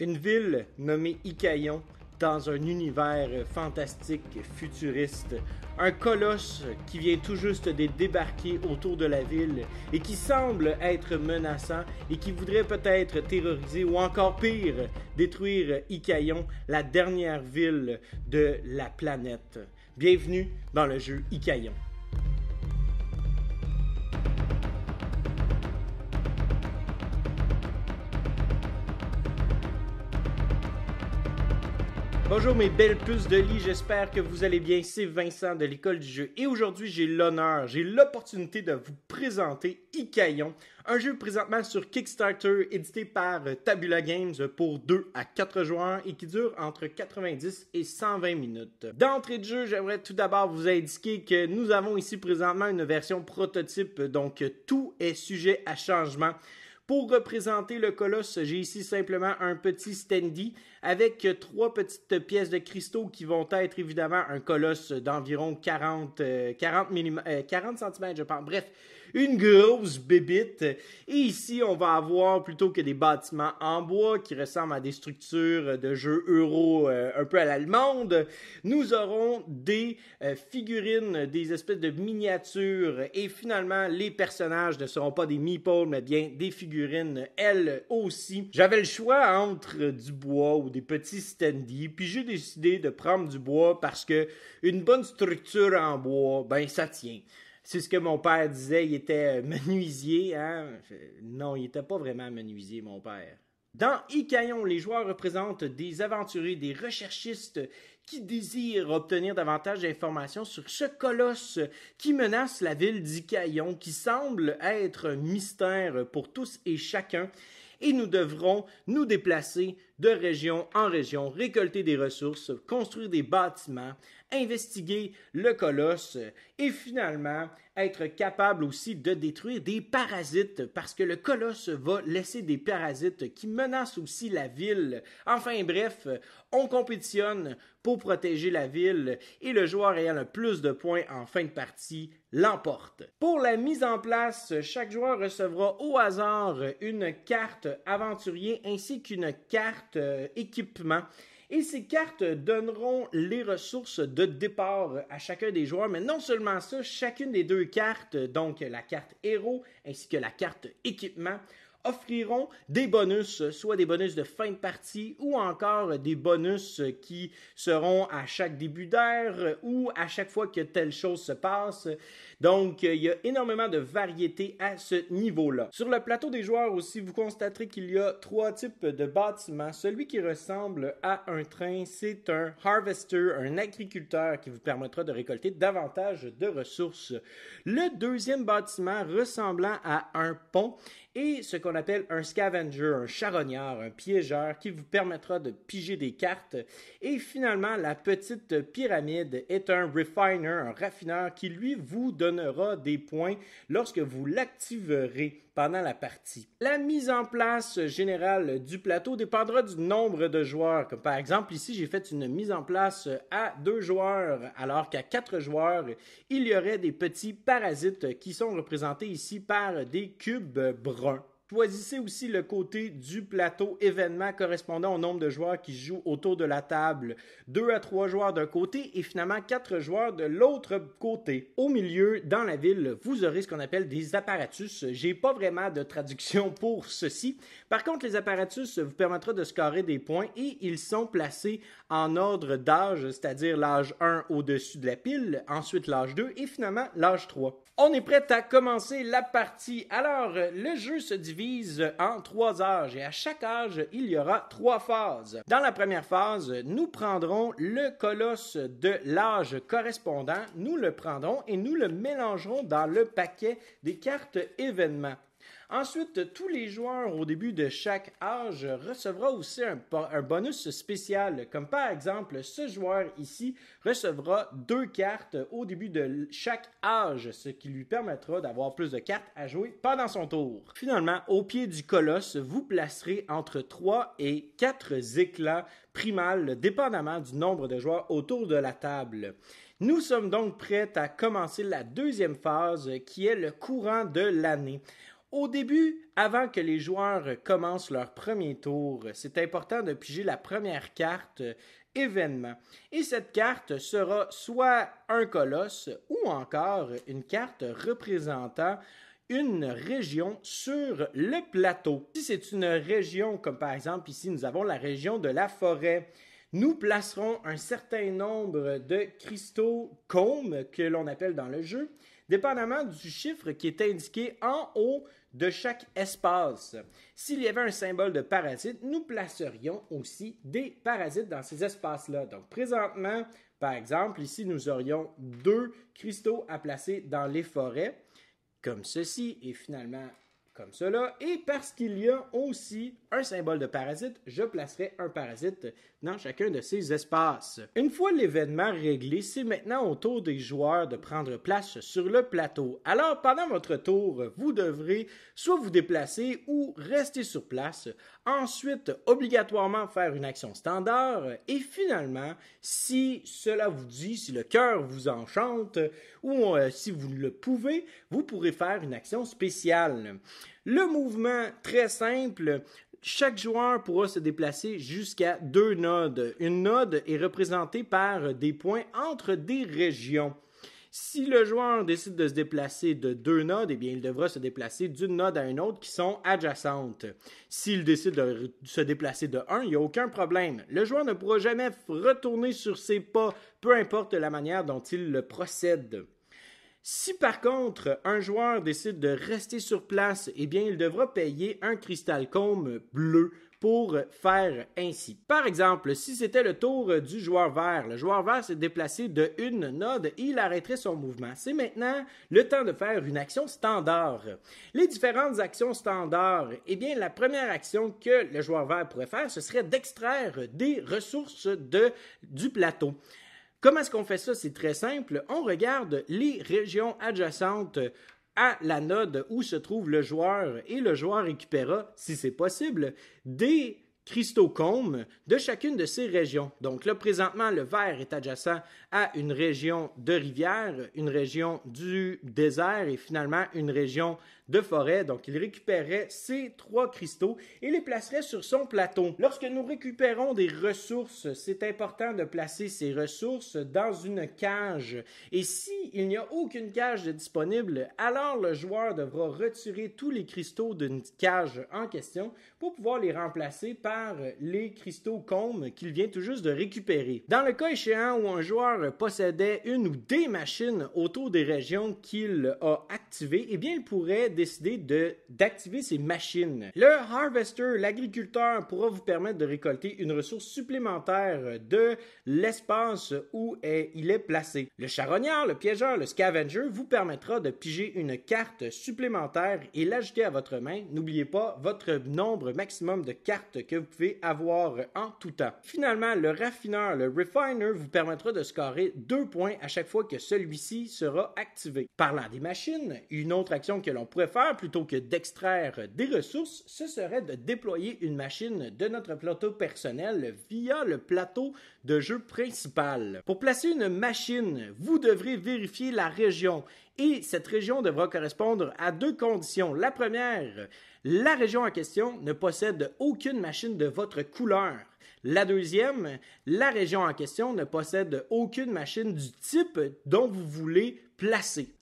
Une ville nommée Icaillon dans un univers fantastique, futuriste. Un colosse qui vient tout juste de débarquer autour de la ville et qui semble être menaçant et qui voudrait peut-être terroriser ou encore pire, détruire Icaion, la dernière ville de la planète. Bienvenue dans le jeu Icaion. Bonjour mes belles puces de lit, j'espère que vous allez bien. C'est Vincent de l'école du jeu et aujourd'hui j'ai l'honneur, j'ai l'opportunité de vous présenter Icaillon, un jeu présentement sur Kickstarter édité par euh, Tabula Games pour 2 à 4 joueurs et qui dure entre 90 et 120 minutes. D'entrée de jeu, j'aimerais tout d'abord vous indiquer que nous avons ici présentement une version prototype, donc tout est sujet à changement. Pour représenter le colosse, j'ai ici simplement un petit standy avec trois petites pièces de cristaux qui vont être évidemment un colosse d'environ 40, euh, euh, cm, je pense. Bref, une grosse bébite. Et ici, on va avoir plutôt que des bâtiments en bois qui ressemblent à des structures de jeux euro euh, un peu à l'allemande, nous aurons des euh, figurines, des espèces de miniatures et finalement, les personnages ne seront pas des meeples, mais bien des figurines, elles aussi. J'avais le choix entre du bois ou des petits standees, puis j'ai décidé de prendre du bois parce que une bonne structure en bois, ben ça tient c'est ce que mon père disait, il était euh, menuisier. Hein? Non, il n'était pas vraiment menuisier, mon père. Dans Icaillon, les joueurs représentent des aventuriers, des recherchistes qui désirent obtenir davantage d'informations sur ce colosse qui menace la ville d'Icaillon, qui semble être un mystère pour tous et chacun. Et nous devrons nous déplacer de région en région, récolter des ressources, construire des bâtiments, investiguer le colosse et finalement être capable aussi de détruire des parasites parce que le colosse va laisser des parasites qui menacent aussi la ville. Enfin bref, on compétitionne pour protéger la ville et le joueur ayant le plus de points en fin de partie l'emporte. Pour la mise en place, chaque joueur recevra au hasard une carte aventurier ainsi qu'une carte euh, équipement. Et ces cartes donneront les ressources de départ à chacun des joueurs, mais non seulement ça, chacune des deux cartes, donc la carte héros ainsi que la carte équipement, offriront des bonus, soit des bonus de fin de partie ou encore des bonus qui seront à chaque début d'ère ou à chaque fois que telle chose se passe. Donc, il y a énormément de variété à ce niveau-là. Sur le plateau des joueurs aussi, vous constaterez qu'il y a trois types de bâtiments. Celui qui ressemble à un train, c'est un harvester, un agriculteur qui vous permettra de récolter davantage de ressources. Le deuxième bâtiment ressemblant à un pont et ce qu'on appelle un scavenger, un charognard, un piégeur qui vous permettra de piger des cartes. Et finalement, la petite pyramide est un refiner, un raffineur qui lui vous donnera des points lorsque vous l'activerez la partie. La mise en place générale du plateau dépendra du nombre de joueurs. Comme par exemple, ici, j'ai fait une mise en place à deux joueurs, alors qu'à quatre joueurs, il y aurait des petits parasites qui sont représentés ici par des cubes bruns. Choisissez aussi le côté du plateau événement correspondant au nombre de joueurs qui jouent autour de la table. Deux à trois joueurs d'un côté et finalement quatre joueurs de l'autre côté. Au milieu, dans la ville, vous aurez ce qu'on appelle des apparatus. J'ai pas vraiment de traduction pour ceci. Par contre, les apparatus vous permettront de scorer des points et ils sont placés en ordre d'âge, c'est-à-dire l'âge 1 au-dessus de la pile, ensuite l'âge 2 et finalement l'âge 3. On est prêt à commencer la partie. Alors, le jeu se divise en trois âges et à chaque âge, il y aura trois phases. Dans la première phase, nous prendrons le colosse de l'âge correspondant, nous le prendrons et nous le mélangerons dans le paquet des cartes événements. Ensuite, tous les joueurs au début de chaque âge recevront aussi un, bonus spécial, comme par exemple ce joueur ici recevra deux cartes au début de chaque âge, ce qui lui permettra d'avoir plus de cartes à jouer pendant son tour. Finalement, au pied du colosse, vous placerez entre trois et quatre éclats primals, dépendamment du nombre de joueurs autour de la table. Nous sommes donc prêts à commencer la deuxième phase qui est le courant de l'année. Au début, avant que les joueurs commencent leur premier tour, c'est important de piger la première carte euh, événement. Et cette carte sera soit un colosse ou encore une carte représentant une région sur le plateau. Si c'est une région, comme par exemple ici, nous avons la région de la forêt, nous placerons un certain nombre de cristaux combes, que l'on appelle dans le jeu, dépendamment du chiffre qui est indiqué en haut de chaque espace. S'il y avait un symbole de parasite, nous placerions aussi des parasites dans ces espaces-là. Donc présentement, par exemple, ici, nous aurions deux cristaux à placer dans les forêts, comme ceci, et finalement cela. Et parce qu'il y a aussi un symbole de parasite, je placerai un parasite dans chacun de ces espaces. Une fois l'événement réglé, c'est maintenant au tour des joueurs de prendre place sur le plateau. Alors, pendant votre tour, vous devrez soit vous déplacer ou rester sur place. Ensuite, obligatoirement faire une action standard. Et finalement, si cela vous dit, si le cœur vous enchante ou euh, si vous le pouvez, vous pourrez faire une action spéciale. Le mouvement, très simple, chaque joueur pourra se déplacer jusqu'à deux nodes. Une node est représentée par des points entre des régions. Si le joueur décide de se déplacer de deux nodes, eh bien, il devra se déplacer d'une node à une autre qui sont adjacentes. S'il décide de se déplacer de un, il n'y a aucun problème. Le joueur ne pourra jamais retourner sur ses pas, peu importe la manière dont il le procède. Si par contre un joueur décide de rester sur place, eh bien il devra payer un cristal comme bleu pour faire ainsi. Par exemple, si c'était le tour du joueur vert, le joueur vert s'est déplacé de une node et il arrêterait son mouvement. C'est maintenant le temps de faire une action standard. Les différentes actions standard, eh bien, la première action que le joueur vert pourrait faire, ce serait d'extraire des ressources de, du plateau. Comment est-ce qu'on fait ça? C'est très simple. On regarde les régions adjacentes à la node où se trouve le joueur et le joueur récupérera, si c'est possible, des cristauxcombes de chacune de ces régions. Donc là, présentement, le vert est adjacent à une région de rivière, une région du désert et finalement une région de forêt. Donc, il récupérerait ces trois cristaux et les placerait sur son plateau. Lorsque nous récupérons des ressources, c'est important de placer ces ressources dans une cage. Et si il n'y a aucune cage disponible, alors le joueur devra retirer tous les cristaux d'une cage en question pour pouvoir les remplacer par les cristaux combes qu'il vient tout juste de récupérer. Dans le cas échéant où un joueur possédait une ou des machines autour des régions qu'il a activées, eh bien, il pourrait décider d'activer ces machines. Le harvester, l'agriculteur, pourra vous permettre de récolter une ressource supplémentaire de l'espace où il est placé. Le charognard, le piégeur, le scavenger vous permettra de piger une carte supplémentaire et l'ajouter à votre main. N'oubliez pas votre nombre maximum de cartes que vous pouvez avoir en tout temps. Finalement, le raffineur, le refiner, vous permettra de scorer deux points à chaque fois que celui-ci sera activé. Parlant des machines, une autre action que l'on pourrait faire plutôt que d'extraire des ressources, ce serait de déployer une machine de notre plateau personnel via le plateau de jeu principal. Pour placer une machine, vous devrez vérifier la région et cette région devra correspondre à deux conditions. La première, la région en question ne possède aucune machine de votre couleur. La deuxième, la région en question ne possède aucune machine du type dont vous voulez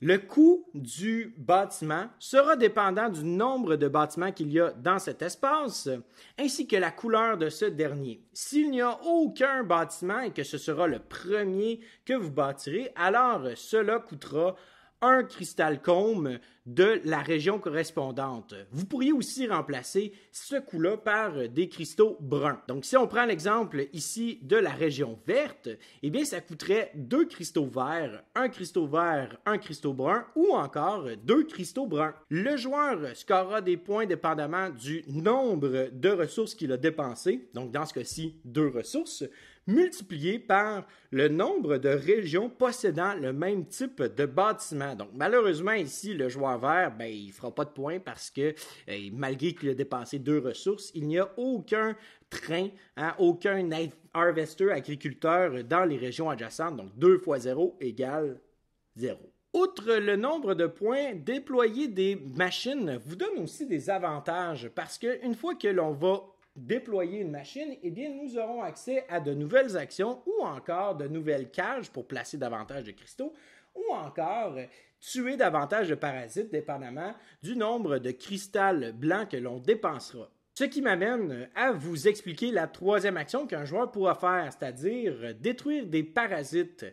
le coût du bâtiment sera dépendant du nombre de bâtiments qu'il y a dans cet espace, ainsi que la couleur de ce dernier. S'il n'y a aucun bâtiment et que ce sera le premier que vous bâtirez, alors cela coûtera un cristal combe de la région correspondante. Vous pourriez aussi remplacer ce coup-là par des cristaux bruns. Donc si on prend l'exemple ici de la région verte, eh bien ça coûterait deux cristaux verts, un cristaux vert, un cristaux brun ou encore deux cristaux bruns. Le joueur scorera des points dépendamment du nombre de ressources qu'il a dépensées, donc dans ce cas-ci deux ressources, multiplié par le nombre de régions possédant le même type de bâtiment. Donc malheureusement ici, le joueur vert, ben, il ne fera pas de points parce que eh, malgré qu'il a dépassé deux ressources, il n'y a aucun train, hein, aucun harvester, agriculteur dans les régions adjacentes. Donc 2 fois 0 égale 0. Outre le nombre de points, déployer des machines vous donne aussi des avantages parce qu'une fois que l'on va déployer une machine, et eh bien, nous aurons accès à de nouvelles actions ou encore de nouvelles cages pour placer davantage de cristaux ou encore tuer davantage de parasites dépendamment du nombre de cristals blancs que l'on dépensera. Ce qui m'amène à vous expliquer la troisième action qu'un joueur pourra faire, c'est-à-dire détruire des parasites.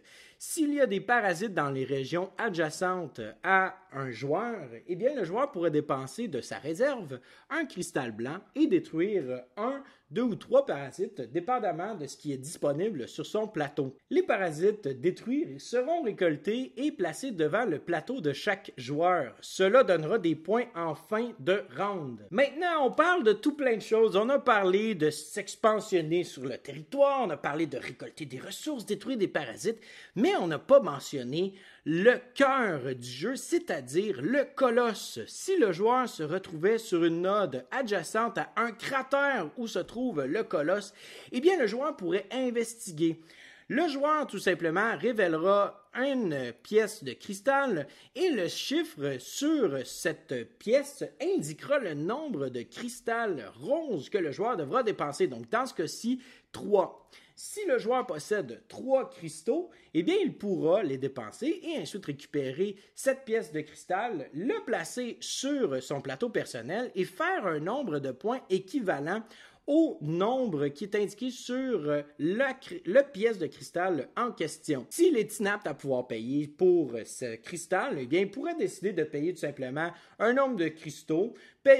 S'il y a des parasites dans les régions adjacentes à un joueur, eh bien le joueur pourrait dépenser de sa réserve un cristal blanc et détruire un, deux ou trois parasites dépendamment de ce qui est disponible sur son plateau. Les parasites détruits seront récoltés et placés devant le plateau de chaque joueur. Cela donnera des points en fin de round. Maintenant, on parle de tout plein de choses. On a parlé de s'expansionner sur le territoire, on a parlé de récolter des ressources, détruire des parasites, mais on n'a pas mentionné le cœur du jeu, c'est-à-dire le colosse. Si le joueur se retrouvait sur une node adjacente à un cratère où se trouve le colosse, eh bien le joueur pourrait investiguer. Le joueur tout simplement révélera une pièce de cristal et le chiffre sur cette pièce indiquera le nombre de cristal roses que le joueur devra dépenser. Donc dans ce cas-ci, 3. Si le joueur possède trois cristaux, eh bien, il pourra les dépenser et ensuite récupérer cette pièce de cristal, le placer sur son plateau personnel et faire un nombre de points équivalent au nombre qui est indiqué sur la, pièce de cristal en question. S'il est inapte à pouvoir payer pour ce cristal, eh bien, il pourrait décider de payer tout simplement un nombre de cristaux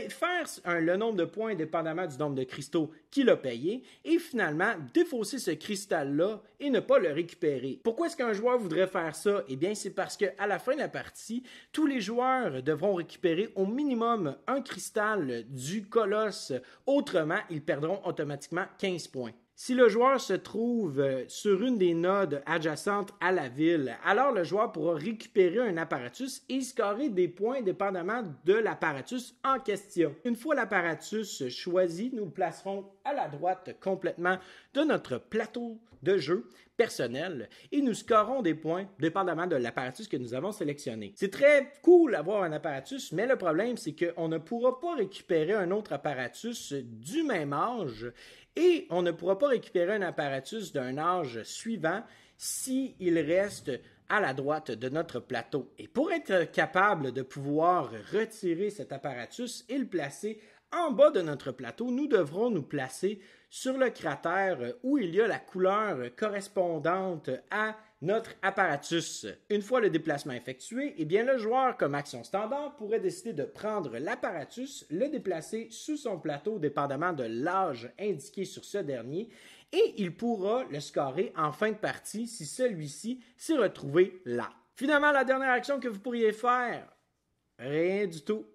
faire un, le nombre de points indépendamment du nombre de cristaux qu'il a payé et finalement défausser ce cristal-là et ne pas le récupérer. Pourquoi est-ce qu'un joueur voudrait faire ça? Eh bien, c'est parce qu'à la fin de la partie, tous les joueurs devront récupérer au minimum un cristal du colosse. Autrement, ils perdront automatiquement 15 points. Si le joueur se trouve euh, sur une des nodes adjacentes à la ville, alors le joueur pourra récupérer un apparatus et scorer des points indépendamment de l'apparatus en question. Une fois l'apparatus choisi, nous le placerons à la droite complètement de notre plateau de jeu personnel et nous scorons des points dépendamment de l'apparatus que nous avons sélectionné. C'est très cool d'avoir un apparatus, mais le problème, c'est qu'on ne pourra pas récupérer un autre apparatus du même âge et on ne pourra pas récupérer un apparatus d'un âge suivant s'il reste à la droite de notre plateau. Et pour être capable de pouvoir retirer cet apparatus et le placer en bas de notre plateau, nous devrons nous placer sur le cratère où il y a la couleur correspondante à notre apparatus. Une fois le déplacement effectué, eh bien le joueur comme action standard pourrait décider de prendre l'apparatus, le déplacer sous son plateau dépendamment de l'âge indiqué sur ce dernier et il pourra le scorer en fin de partie si celui-ci s'est retrouvé là. Finalement, la dernière action que vous pourriez faire, rien du tout.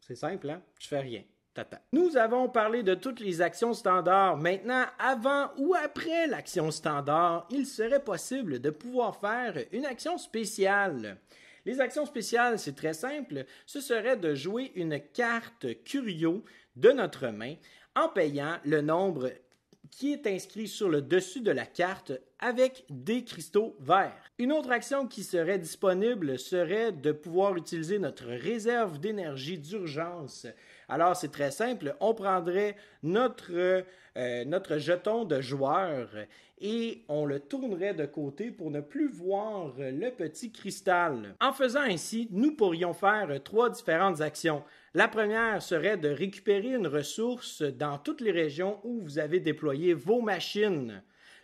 C'est simple, hein? Je fais rien. Nous avons parlé de toutes les actions standards. Maintenant, avant ou après l'action standard, il serait possible de pouvoir faire une action spéciale. Les actions spéciales, c'est très simple. Ce serait de jouer une carte curio de notre main en payant le nombre qui est inscrit sur le dessus de la carte avec des cristaux verts. Une autre action qui serait disponible serait de pouvoir utiliser notre réserve d'énergie d'urgence alors, c'est très simple. On prendrait notre, euh, euh, jeton de joueur et on le tournerait de côté pour ne plus voir le petit cristal. En faisant ainsi, nous pourrions faire trois différentes actions. La première serait de récupérer une ressource dans toutes les régions où vous avez déployé vos machines.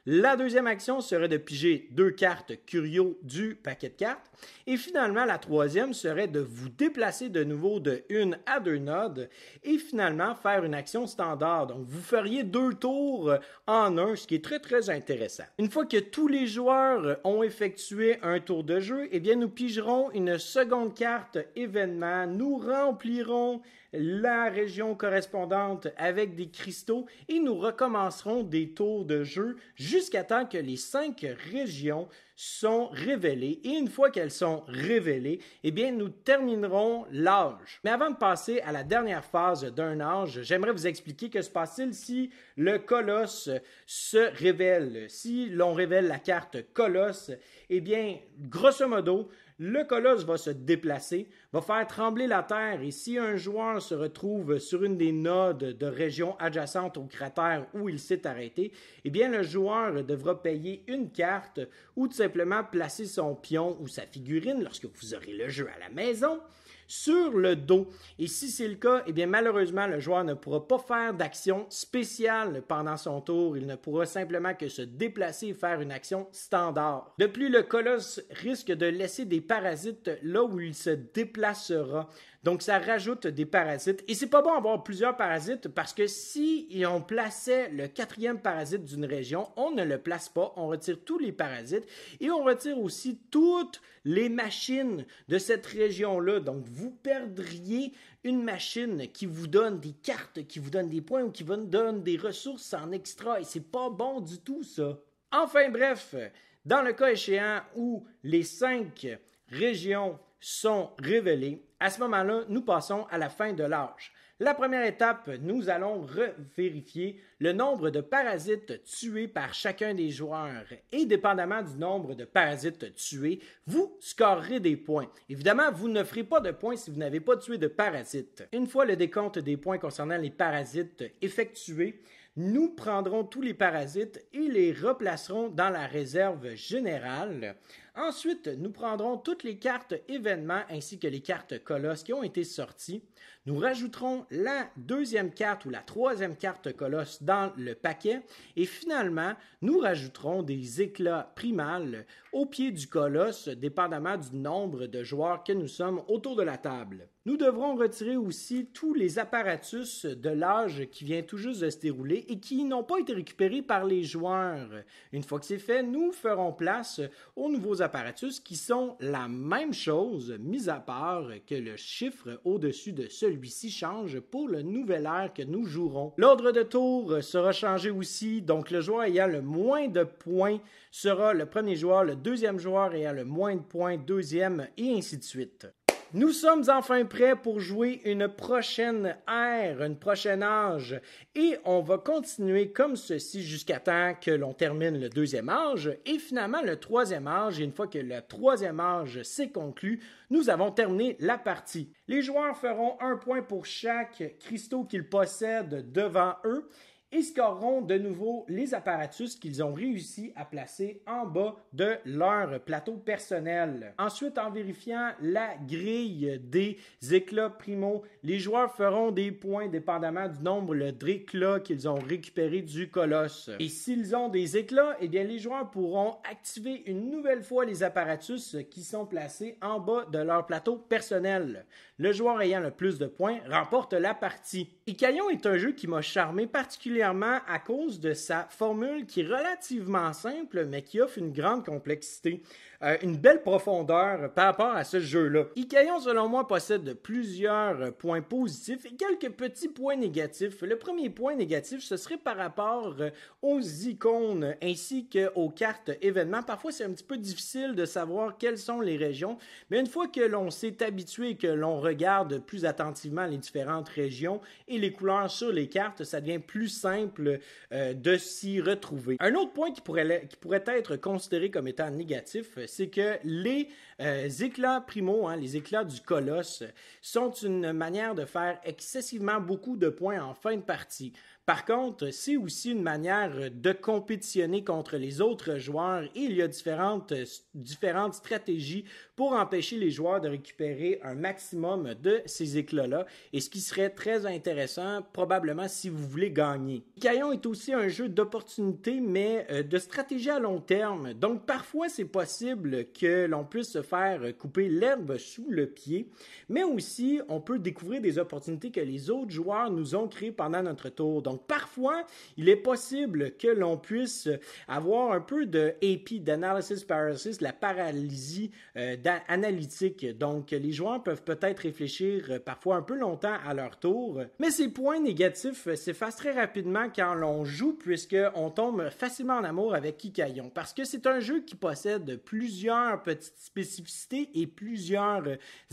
La deuxième action serait de piger deux cartes curieux du paquet de cartes. Et finalement, la troisième serait de vous déplacer de nouveau de une à deux nodes et finalement faire une action standard. Donc, vous feriez deux tours en un, ce qui est très, très intéressant. Une fois que tous les joueurs ont effectué un tour de jeu, eh bien, nous pigerons une seconde carte événement. Nous remplirons la région correspondante avec des cristaux et nous recommencerons des tours de jeu jusqu'à temps que les cinq régions sont révélées. Et une fois qu'elles sont révélées, eh bien, nous terminerons l'âge. Mais avant de passer à la dernière phase d'un âge, j'aimerais vous expliquer que se passe-t-il si le colosse se révèle. Si l'on révèle la carte colosse, eh bien, grosso modo, le colosse va se déplacer, va faire trembler la terre et si un joueur se retrouve sur une des nodes de région adjacente au cratère où il s'est arrêté, eh bien le joueur devra payer une carte ou tout simplement placer son pion ou sa figurine lorsque vous aurez le jeu à la maison sur le dos. Et si c'est le cas, eh bien malheureusement, le joueur ne pourra pas faire d'action spéciale pendant son tour. Il ne pourra simplement que se déplacer et faire une action standard. De plus, le colosse risque de laisser des parasites là où il se déplacera. Donc, ça rajoute des parasites. Et c'est pas bon d'avoir plusieurs parasites parce que si on plaçait le quatrième parasite d'une région, on ne le place pas. On retire tous les parasites et on retire aussi toutes les machines de cette région-là. Donc, vous perdriez une machine qui vous donne des cartes, qui vous donne des points ou qui vous donne des ressources en extra. Et c'est pas bon du tout, ça. Enfin, bref, dans le cas échéant où les cinq régions sont révélées, à ce moment-là, nous passons à la fin de l'âge. La première étape, nous allons revérifier le nombre de parasites tués par chacun des joueurs. Et dépendamment du nombre de parasites tués, vous scorerez des points. Évidemment, vous ne ferez pas de points si vous n'avez pas tué de parasites. Une fois le décompte des points concernant les parasites effectués, nous prendrons tous les parasites et les replacerons dans la réserve générale. Ensuite, nous prendrons toutes les cartes événements ainsi que les cartes colosses qui ont été sorties. Nous rajouterons la deuxième carte ou la troisième carte colosse dans le paquet. Et finalement, nous rajouterons des éclats primales au pied du colosse, dépendamment du nombre de joueurs que nous sommes autour de la table. Nous devrons retirer aussi tous les apparatus de l'âge qui vient tout juste de se dérouler et qui n'ont pas été récupérés par les joueurs. Une fois que c'est fait, nous ferons place aux nouveaux qui sont la même chose, mis à part que le chiffre au-dessus de celui-ci change pour le nouvel air que nous jouerons. L'ordre de tour sera changé aussi, donc le joueur ayant le moins de points sera le premier joueur, le deuxième joueur ayant le moins de points, deuxième, et ainsi de suite. Nous sommes enfin prêts pour jouer une prochaine ère, une prochaine âge, et on va continuer comme ceci jusqu'à temps que l'on termine le deuxième âge et finalement le troisième âge. Et une fois que le troisième âge s'est conclu, nous avons terminé la partie. Les joueurs feront un point pour chaque cristaux qu'ils possèdent devant eux ils scoreront de nouveau les apparatus qu'ils ont réussi à placer en bas de leur plateau personnel. Ensuite, en vérifiant la grille des éclats primo, les joueurs feront des points dépendamment du nombre d'éclats qu'ils ont récupérés du colosse. Et s'ils ont des éclats, eh bien les joueurs pourront activer une nouvelle fois les apparatus qui sont placés en bas de leur plateau personnel. Le joueur ayant le plus de points remporte la partie. Icaillon est un jeu qui m'a charmé particulièrement à cause de sa formule qui est relativement simple, mais qui offre une grande complexité. Euh, une belle profondeur par rapport à ce jeu-là. Icaillon, selon moi, possède plusieurs euh, points positifs et quelques petits points négatifs. Le premier point négatif, ce serait par rapport euh, aux icônes ainsi qu'aux cartes événements. Parfois, c'est un petit peu difficile de savoir quelles sont les régions, mais une fois que l'on s'est habitué et que l'on regarde plus attentivement les différentes régions et les couleurs sur les cartes, ça devient plus simple de s'y retrouver. Un autre point qui pourrait, qui pourrait être considéré comme étant négatif, c'est que les euh, éclats primo, hein, les éclats du colosse, sont une manière de faire excessivement beaucoup de points en fin de partie. Par contre, c'est aussi une manière euh, de compétitionner contre les autres joueurs et il y a différentes, euh, différentes stratégies pour empêcher les joueurs de récupérer un maximum de ces éclats-là et ce qui serait très intéressant probablement si vous voulez gagner. Caillon est aussi un jeu d'opportunité mais euh, de stratégie à long terme. Donc parfois c'est possible que l'on puisse se faire couper l'herbe sous le pied, mais aussi on peut découvrir des opportunités que les autres joueurs nous ont créées pendant notre tour parfois, il est possible que l'on puisse avoir un peu de d'analysis paralysis, la paralysie euh, analytique. Donc les joueurs peuvent peut-être réfléchir euh, parfois un peu longtemps à leur tour, mais ces points négatifs euh, s'effacent très rapidement quand l'on joue puisque tombe facilement en amour avec Kikayon parce que c'est un jeu qui possède plusieurs petites spécificités et plusieurs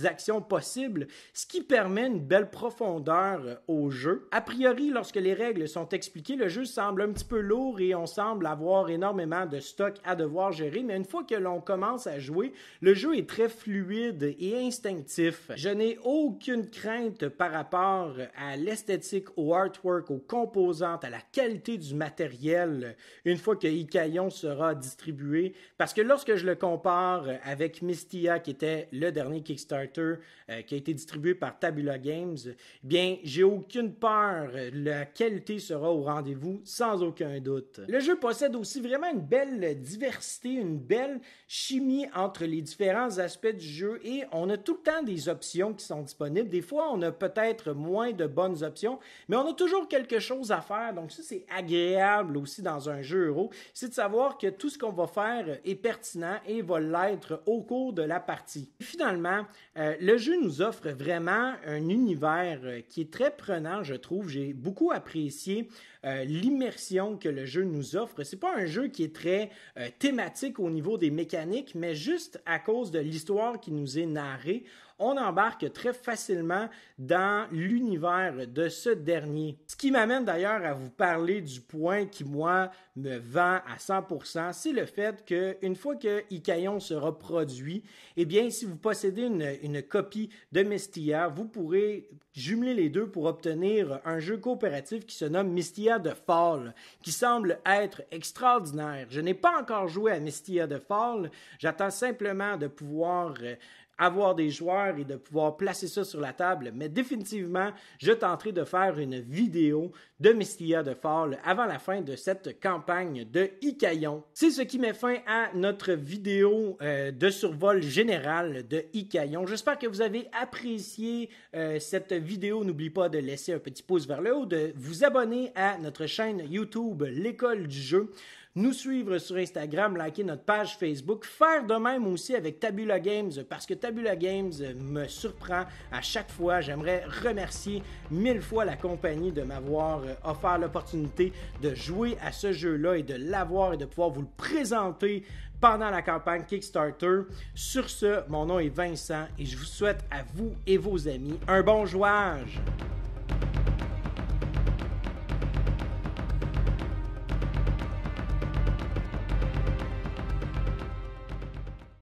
actions possibles, ce qui permet une belle profondeur au jeu. A priori, lorsque les règles sont expliquées, le jeu semble un petit peu lourd et on semble avoir énormément de stock à devoir gérer, mais une fois que l'on commence à jouer, le jeu est très fluide et instinctif. Je n'ai aucune crainte par rapport à l'esthétique, au artwork, aux composantes, à la qualité du matériel une fois que Icaillon sera distribué, parce que lorsque je le compare avec Mystia, qui était le dernier Kickstarter euh, qui a été distribué par Tabula Games, eh bien, j'ai aucune peur. La qualité sera au rendez-vous sans aucun doute. Le jeu possède aussi vraiment une belle diversité, une belle chimie entre les différents aspects du jeu et on a tout le temps des options qui sont disponibles. Des fois, on a peut-être moins de bonnes options, mais on a toujours quelque chose à faire. Donc ça, c'est agréable aussi dans un jeu euro, c'est de savoir que tout ce qu'on va faire est pertinent et va l'être au cours de la partie. Finalement, euh, le jeu nous offre vraiment un univers euh, qui est très prenant, je trouve. J'ai beaucoup apprécié euh, l'immersion que le jeu nous offre. C'est pas un jeu qui est très euh, thématique au niveau des mécaniques, mais juste à cause de l'histoire qui nous est narrée, on embarque très facilement dans l'univers de ce dernier. Ce qui m'amène d'ailleurs à vous parler du point qui, moi, me vend à 100%, c'est le fait qu'une fois que Icaion sera produit, eh bien, si vous possédez une, copie de Mystia, vous pourrez jumeler les deux pour obtenir un jeu coopératif qui se nomme Mystia de Fall, qui semble être extraordinaire. Je n'ai pas encore joué à Mystia de Fall, j'attends simplement de pouvoir euh, avoir des joueurs et de pouvoir placer ça sur la table. Mais définitivement, je tenterai de faire une vidéo de Mistia de Fall avant la fin de cette campagne de Icaillon. C'est ce qui met fin à notre vidéo euh, de survol général de Icaillon. J'espère que vous avez apprécié euh, cette vidéo. N'oubliez pas de laisser un petit pouce vers le haut, de vous abonner à notre chaîne YouTube L'école du jeu nous suivre sur Instagram, liker notre page Facebook, faire de même aussi avec Tabula Games, parce que Tabula Games me surprend à chaque fois. J'aimerais remercier mille fois la compagnie de m'avoir euh, offert l'opportunité de jouer à ce jeu-là et de l'avoir et de pouvoir vous le présenter pendant la campagne Kickstarter. Sur ce, mon nom est Vincent et je vous souhaite à vous et vos amis un bon jouage.